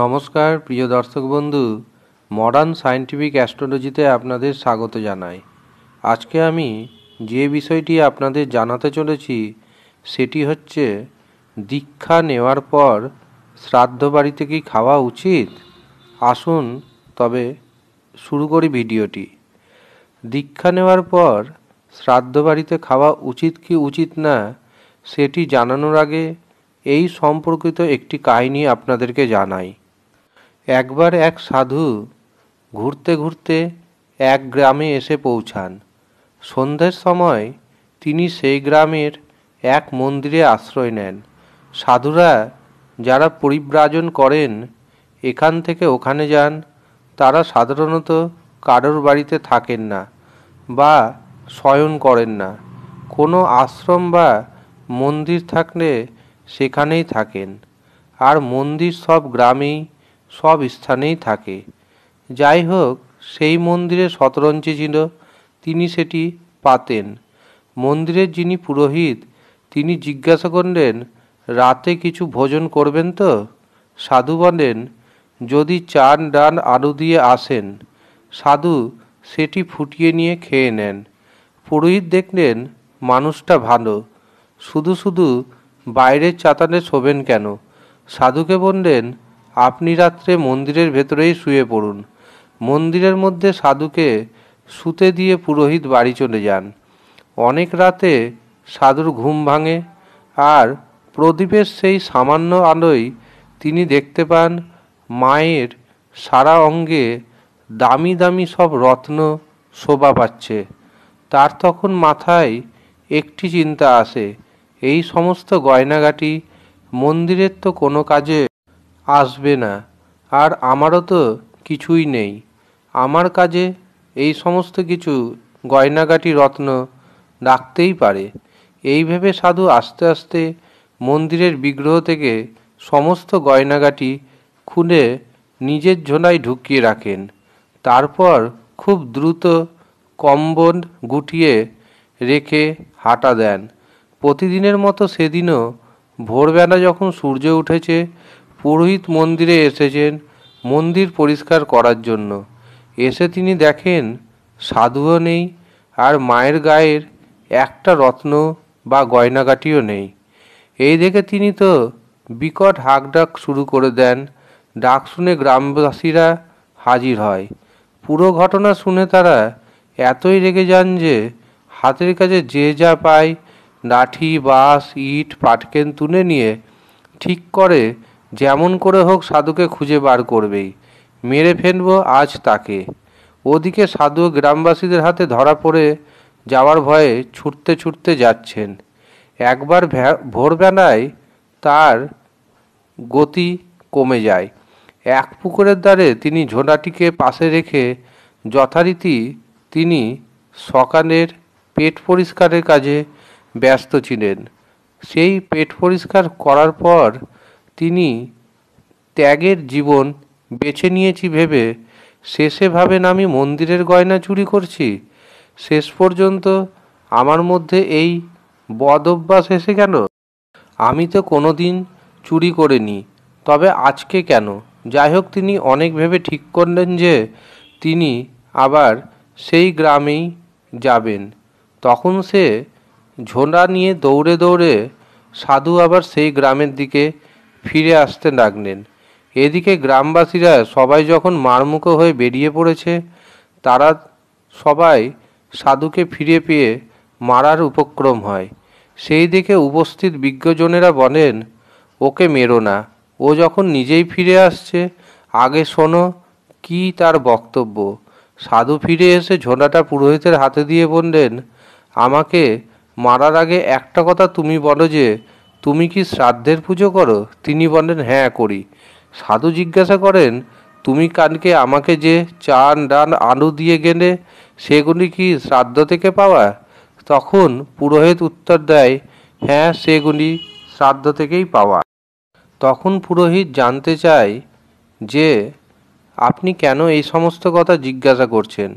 নমস্কার প্রিয় দর্শক বন্ধু মডার্ন সায়েন্টিফিক অ্যাস্ট্রোলজিতে আপনাদের স্বাগত জানাই আজকে আমি যে বিষয়টি আপনাদের জানাতে চলেছি সেটি হচ্ছে দীক্ষা নেওয়ার পর শ্রাদ্ধ বাড়িতে কি খাওয়া উচিত আসুন তবে শুরু করি ভিডিওটি দীক্ষা নেওয়ার পর শ্রাদ্ধ বাড়িতে খাওয়া উচিত কি উচিত না সেটি জানানোর আগে এই সম্পর্কিত একটি কাহিনী আপনাদেরকে জানাই একবার এক সাধু ঘুরতে ঘুরতে এক গ্রামে এসে পৌঁছান সন্ধ্যের সময় তিনি সেই গ্রামের এক মন্দিরে আশ্রয় নেন সাধুরা যারা পরিব্রাজন করেন এখান থেকে ওখানে যান তারা সাধারণত কারোর বাড়িতে থাকেন না বা শয়ন করেন না কোনো আশ্রম বা মন্দির থাকলে সেখানেই থাকেন আর মন্দির সব গ্রামেই সব স্থানেই থাকে যাই হোক সেই মন্দিরে শতরঞ্চি ছিল তিনি সেটি পাতেন মন্দিরের যিনি পুরোহিত তিনি জিজ্ঞাসা করলেন রাতে কিছু ভোজন করবেন তো সাধু বলেন যদি চান ডান আলু দিয়ে আসেন সাধু সেটি ফুটিয়ে নিয়ে খেয়ে নেন পুরোহিত দেখলেন মানুষটা ভালো শুধু শুধু বাইরের চাতালে শোবেন কেন সাধুকে বললেন আপনি রাত্রে মন্দিরের ভেতরেই শুয়ে পড়ুন মন্দিরের মধ্যে সাধুকে শুতে দিয়ে পুরোহিত বাড়ি চলে যান অনেক রাতে সাধুর ঘুম ভাঙে আর প্রদীপের সেই সামান্য আলোয় তিনি দেখতে পান মায়ের সারা অঙ্গে দামি দামি সব রত্ন শোভা পাচ্ছে তার তখন মাথায় একটি চিন্তা আসে এই সমস্ত গয়নাগাটি মন্দিরের তো কোনো কাজে আসবে না আর আমারও তো কিছুই নেই আমার কাজে এই সমস্ত কিছু গয়নাগাটি রত্ন রাখতেই পারে এই ভেবে সাধু আস্তে আস্তে মন্দিরের বিগ্রহ থেকে সমস্ত গয়নাগাটি খুলে নিজের ঝোলায় ঢুকিয়ে রাখেন তারপর খুব দ্রুত কম্বন গুটিয়ে রেখে হাঁটা দেন প্রতিদিনের মতো সেদিনও ভোরবেলা যখন সূর্য উঠেছে পুরোহিত মন্দিরে এসেছেন মন্দির পরিষ্কার করার জন্য এসে তিনি দেখেন সাধুও নেই আর মায়ের গায়ের একটা রত্ন বা গয়নাগাটিও নেই এই দেখে তিনি তো বিকট হাক ডাক শুরু করে দেন ডাক শুনে গ্রামবাসীরা হাজির হয় পুরো ঘটনা শুনে তারা এতই রেগে যান যে হাতের কাছে যে যা পায় লাঠি বাঁশ ইট পাটকেন তুলে নিয়ে ঠিক করে যেমন করে হোক সাধুকে খুঁজে বার করবেই মেরে ফেলব আজ তাকে ওদিকে সাধু গ্রামবাসীদের হাতে ধরা পড়ে যাওয়ার ভয়ে ছুটতে ছুটতে যাচ্ছেন একবার ভোরবেলায় তার গতি কমে যায় এক পুকুরের দ্বারে তিনি ঝোলাটিকে পাশে রেখে যথারীতি তিনি সকালের পেট পরিষ্কারের কাজে ব্যস্ত ছিলেন সেই পেট পরিষ্কার করার পর তিনি ত্যাগের জীবন বেছে নিয়েছি ভেবে শেষে ভাবেন আমি মন্দিরের গয়না চুরি করছি শেষ পর্যন্ত আমার মধ্যে এই বদ অভ্যাস এসে কেন আমি তো কোনো দিন চুরি করিনি তবে আজকে কেন যাই হোক তিনি অনেক ভেবে ঠিক করলেন যে তিনি আবার সেই গ্রামেই যাবেন তখন সে ঝোড়া নিয়ে দৌড়ে দৌড়ে সাধু আবার সেই গ্রামের দিকে ফিরে আসতে লাগলেন এদিকে গ্রামবাসীরা সবাই যখন মারমুখো হয়ে বেরিয়ে পড়েছে তারা সবাই সাধুকে ফিরে পেয়ে মারার উপক্রম হয় সেই দিকে উপস্থিত বিজ্ঞজনেরা বলেন ওকে মেরো না ও যখন নিজেই ফিরে আসছে আগে শোনো কি তার বক্তব্য সাধু ফিরে এসে ঝোলাটা পুরোহিতের হাতে দিয়ে বললেন আমাকে মারার আগে একটা কথা তুমি বলো যে তুমি কি শ্রাদ্ধের পুজো করো তিনি বলেন হ্যাঁ করি সাধু জিজ্ঞাসা করেন তুমি কানকে আমাকে যে চান ডান আলু দিয়ে গেলে সেগুলি কি শ্রাদ্ধ থেকে পাওয়া তখন পুরোহিত উত্তর দেয় হ্যাঁ সেগুলি শ্রাদ্ধ থেকেই পাওয়া তখন পুরোহিত জানতে চায় যে আপনি কেন এই সমস্ত কথা জিজ্ঞাসা করছেন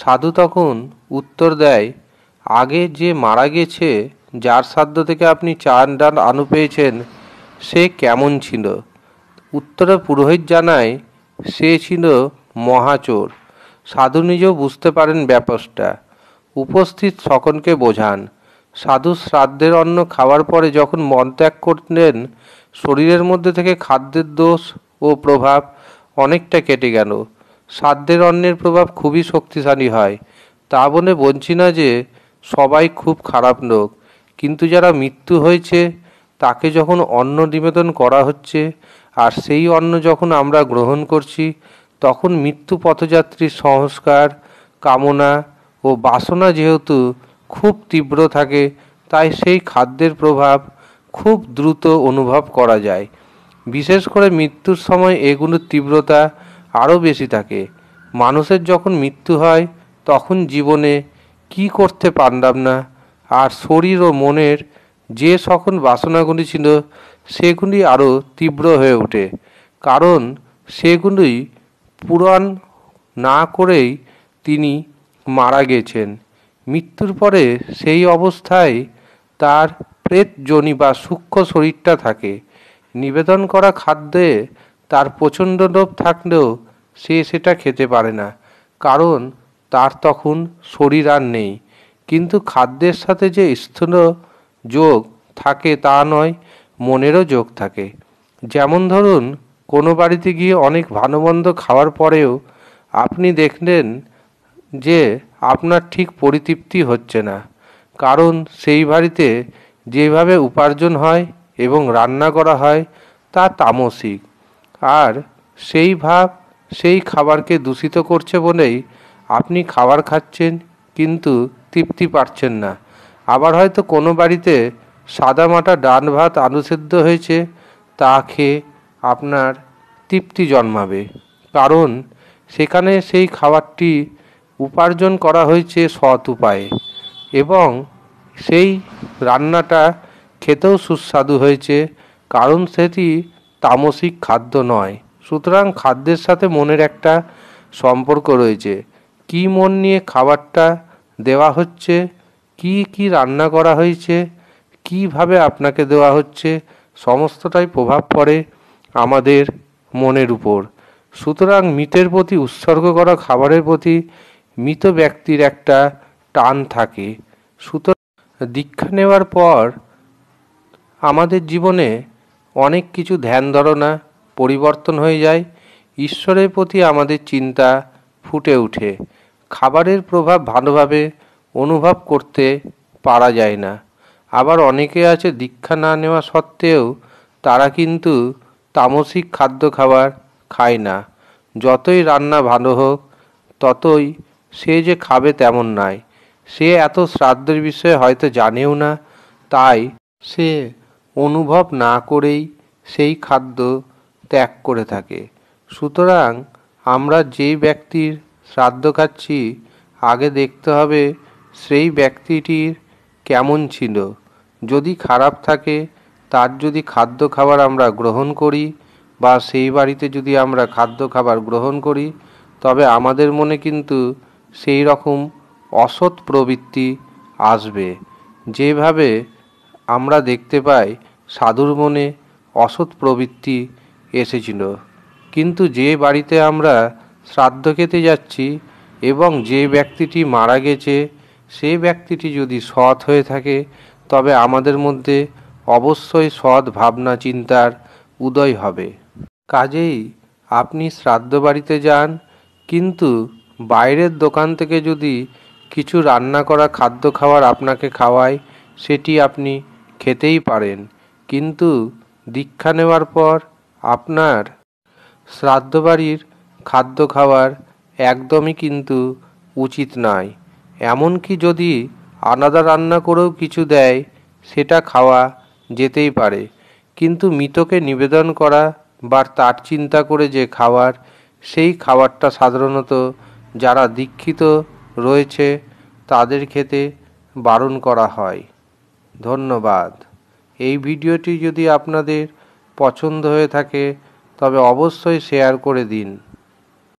সাধু তখন উত্তর দেয় আগে যে মারা গেছে যার সাধ্য থেকে আপনি চান ডান আনু পেয়েছেন সে কেমন ছিল উত্তরে পুরোহিত জানায় সে ছিল মহাচোর সাধু নিজেও বুঝতে পারেন ব্যাপারটা উপস্থিত সকলকে বোঝান সাধু শ্রাদ্ধের অন্ন খাওয়ার পরে যখন মন ত্যাগ করলেন শরীরের মধ্যে থেকে খাদ্যের দোষ ও প্রভাব অনেকটা কেটে গেল সাধ্যের অন্নের প্রভাব খুবই শক্তিশালী হয় তা বলে বলছি না যে সবাই খুব খারাপ লোক কিন্তু যারা মৃত্যু হয়েছে তাকে যখন অন্ন নিবেদন করা হচ্ছে আর সেই অন্ন যখন আমরা গ্রহণ করছি তখন মৃত্যু পথযাত্রীর সংস্কার কামনা ও বাসনা যেহেতু খুব তীব্র থাকে তাই সেই খাদ্যের প্রভাব খুব দ্রুত অনুভব করা যায় বিশেষ করে মৃত্যুর সময় এগুলোর তীব্রতা আরও বেশি থাকে মানুষের যখন মৃত্যু হয় তখন জীবনে কি করতে পারলাম না আর শরীর ও মনের যে সকল বাসনাগুলি ছিল সেগুলি আরও তীব্র হয়ে ওঠে কারণ সেগুলি পূরণ না করেই তিনি মারা গেছেন মৃত্যুর পরে সেই অবস্থায় তার প্রেত জনি বা সূক্ষ্ম শরীরটা থাকে নিবেদন করা খাদ্যে তার প্রচণ্ড লোভ থাকলেও সে সেটা খেতে পারে না কারণ তার তখন শরীর আর নেই কিন্তু খাদ্যের সাথে যে স্থূল যোগ থাকে তা নয় মনেরও যোগ থাকে যেমন ধরুন কোনো বাড়িতে গিয়ে অনেক মন্দ খাওয়ার পরেও আপনি দেখলেন যে আপনার ঠিক পরিতৃপ্তি হচ্ছে না কারণ সেই বাড়িতে যেভাবে উপার্জন হয় এবং রান্না করা হয় তা তামসিক আর সেই ভাব সেই খাবারকে দূষিত করছে বলেই আপনি খাবার খাচ্ছেন কিন্তু তৃপ্তি পাচ্ছেন না আবার হয়তো কোনো বাড়িতে সাদামাটা ডান ভাত আলু সেদ্ধ হয়েছে তা খেয়ে আপনার তৃপ্তি জন্মাবে কারণ সেখানে সেই খাবারটি উপার্জন করা হয়েছে সৎ উপায়ে এবং সেই রান্নাটা খেতেও সুস্বাদু হয়েছে কারণ সেটি তামসিক খাদ্য নয় সুতরাং খাদ্যের সাথে মনের একটা সম্পর্ক রয়েছে কি মন নিয়ে খাবারটা দেওয়া হচ্ছে কি কি রান্না করা হয়েছে কিভাবে আপনাকে দেওয়া হচ্ছে সমস্তটাই প্রভাব পড়ে আমাদের মনের উপর সুতরাং মৃতের প্রতি উৎসর্গ করা খাবারের প্রতি মৃত ব্যক্তির একটা টান থাকে সুতরাং দীক্ষা নেওয়ার পর আমাদের জীবনে অনেক কিছু ধ্যান ধারণা পরিবর্তন হয়ে যায় ঈশ্বরের প্রতি আমাদের চিন্তা ফুটে ওঠে খাবারের প্রভাব ভালোভাবে অনুভব করতে পারা যায় না আবার অনেকে আছে দীক্ষা না নেওয়া সত্ত্বেও তারা কিন্তু তামসিক খাদ্য খাবার খায় না যতই রান্না ভালো হোক ততই সে যে খাবে তেমন নয় সে এত শ্রাদ্ধের বিষয়ে হয়তো জানেও না তাই সে অনুভব না করেই সেই খাদ্য ত্যাগ করে থাকে সুতরাং আমরা যেই ব্যক্তির শ্রাদ্ধ খাচ্ছি আগে দেখতে হবে সেই ব্যক্তিটির কেমন ছিল যদি খারাপ থাকে তার যদি খাদ্য খাবার আমরা গ্রহণ করি বা সেই বাড়িতে যদি আমরা খাদ্য খাবার গ্রহণ করি তবে আমাদের মনে কিন্তু সেই রকম অসৎ প্রবৃত্তি আসবে যেভাবে আমরা দেখতে পাই সাধুর মনে অসৎ প্রবৃত্তি এসেছিল কিন্তু যে বাড়িতে আমরা শ্রাদ্ধ খেতে যাচ্ছি এবং যে ব্যক্তিটি মারা গেছে সেই ব্যক্তিটি যদি সৎ হয়ে থাকে তবে আমাদের মধ্যে অবশ্যই সৎ ভাবনা চিন্তার উদয় হবে কাজেই আপনি শ্রাদ্ধ বাড়িতে যান কিন্তু বাইরের দোকান থেকে যদি কিছু রান্না করা খাদ্য খাবার আপনাকে খাওয়ায় সেটি আপনি খেতেই পারেন কিন্তু দীক্ষা নেওয়ার পর আপনার শ্রাদ্ধ বাড়ির খাদ্য খাওয়ার একদমই কিন্তু উচিত নয় এমনকি যদি আনাদা রান্না করেও কিছু দেয় সেটা খাওয়া যেতেই পারে কিন্তু মৃতকে নিবেদন করা বা তার চিন্তা করে যে খাবার সেই খাবারটা সাধারণত যারা দীক্ষিত রয়েছে তাদের খেতে বারণ করা হয় ধন্যবাদ এই ভিডিওটি যদি আপনাদের পছন্দ হয়ে থাকে তবে অবশ্যই শেয়ার করে দিন